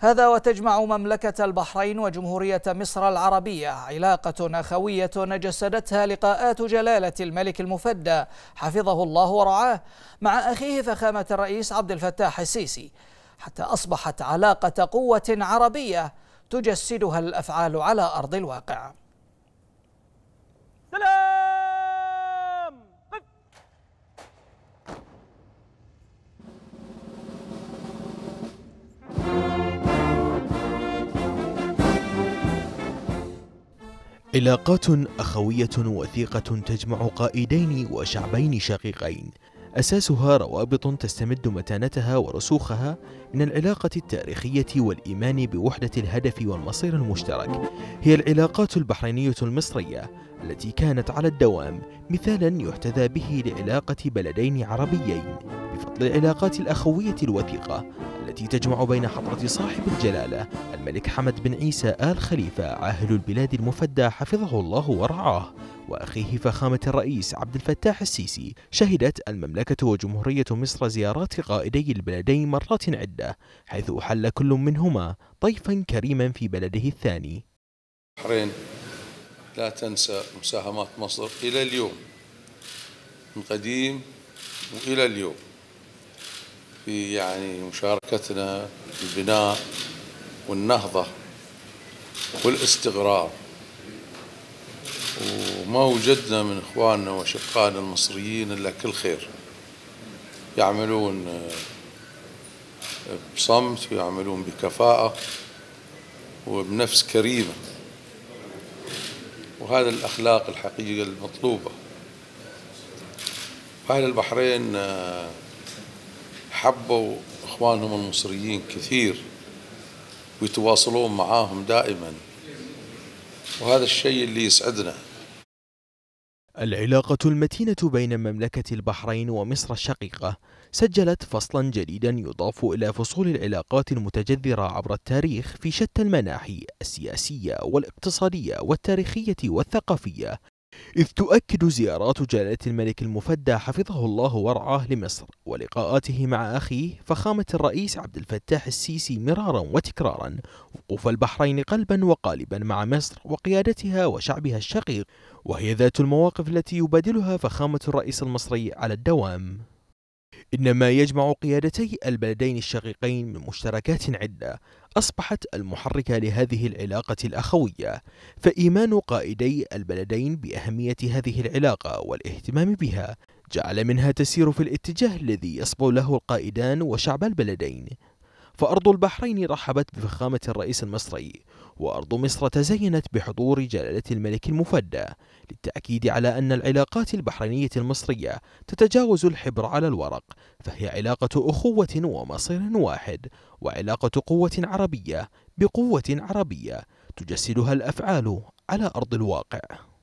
هذا وتجمع مملكة البحرين وجمهورية مصر العربية علاقة أخوية جسدتها لقاءات جلالة الملك المفدى حفظه الله ورعاه مع أخيه فخامة الرئيس عبد الفتاح السيسي حتى أصبحت علاقة قوة عربية تجسدها الأفعال على أرض الواقع علاقات أخوية وثيقة تجمع قائدين وشعبين شقيقين أساسها روابط تستمد متانتها ورسوخها من العلاقة التاريخية والإيمان بوحدة الهدف والمصير المشترك هي العلاقات البحرينية المصرية التي كانت على الدوام مثالا يحتذى به لعلاقة بلدين عربيين بفضل العلاقات الأخوية الوثيقة التي تجمع بين حضرة صاحب الجلالة الملك حمد بن عيسى آل خليفة عاهل البلاد المفدى حفظه الله ورعاه وأخيه فخامة الرئيس عبد الفتاح السيسي شهدت المملكة وجمهورية مصر زيارات قائدي البلدين مرات عدة حيث أحل كل منهما ضيفا كريما في بلده الثاني البحرين لا تنسى مساهمات مصر إلى اليوم من قديم وإلى اليوم في يعني مشاركتنا في البناء والنهضة والاستقرار وما وجدنا من إخواننا وأشقائنا المصريين إلا كل خير يعملون آه، بصمت ويعملون بكفاءة وبنفس كريمة وهذا الأخلاق الحقيقة المطلوبة أهل البحرين آه، حبوا إخوانهم المصريين كثير ويتواصلون معاهم دائما وهذا الشيء اللي يسعدنا العلاقة المتينة بين مملكة البحرين ومصر الشقيقة سجلت فصلا جديدا يضاف إلى فصول العلاقات المتجذرة عبر التاريخ في شتى المناحي السياسية والاقتصادية والتاريخية والثقافية إذ تؤكد زيارات جلالة الملك المفدى حفظه الله ورعاه لمصر ولقاءاته مع أخيه فخامة الرئيس عبد الفتاح السيسي مرارا وتكرارا وقوف البحرين قلبا وقالبا مع مصر وقيادتها وشعبها الشقيق وهي ذات المواقف التي يبادلها فخامة الرئيس المصري على الدوام إنما يجمع قيادتي البلدين الشقيقين من مشتركات عدة أصبحت المحركة لهذه العلاقة الأخوية فإيمان قائدي البلدين بأهمية هذه العلاقة والاهتمام بها جعل منها تسير في الاتجاه الذي يصبو له القائدان وشعب البلدين فأرض البحرين رحبت بفخامة الرئيس المصري وأرض مصر تزينت بحضور جلالة الملك المفدى للتأكيد على أن العلاقات البحرينية المصرية تتجاوز الحبر على الورق فهي علاقة أخوة ومصير واحد وعلاقة قوة عربية بقوة عربية تجسدها الأفعال على أرض الواقع